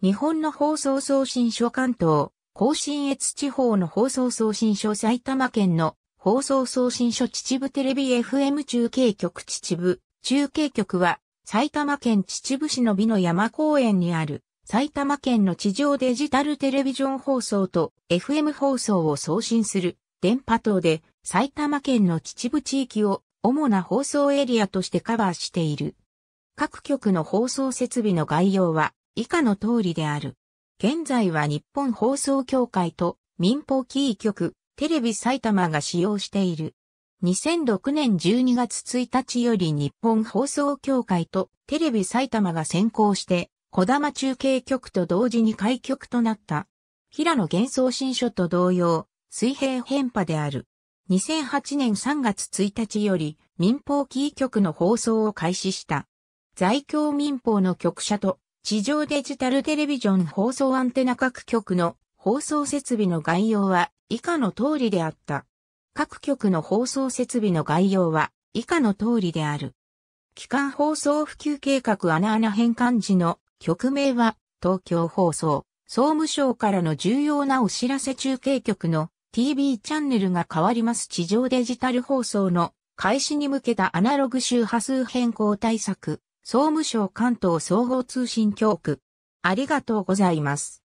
日本の放送送信所関東、甲信越地方の放送送信所埼玉県の放送送信所秩父テレビ FM 中継局秩父。中継局は埼玉県秩父市の美の山公園にある埼玉県の地上デジタルテレビジョン放送と FM 放送を送信する電波塔で埼玉県の秩父地域を主な放送エリアとしてカバーしている。各局の放送設備の概要は以下の通りである。現在は日本放送協会と民放キー局、テレビ埼玉が使用している。2006年12月1日より日本放送協会とテレビ埼玉が先行して、小玉中継局と同時に開局となった。平野幻想新書と同様、水平変化である。2008年3月1日より民放キー局の放送を開始した。在京民放の局舎と地上デジタルテレビジョン放送アンテナ各局の放送設備の概要は以下の通りであった。各局の放送設備の概要は以下の通りである。機関放送普及計画穴穴変換時の局名は東京放送、総務省からの重要なお知らせ中継局の TV チャンネルが変わります地上デジタル放送の開始に向けたアナログ周波数変更対策総務省関東総合通信教区。ありがとうございます。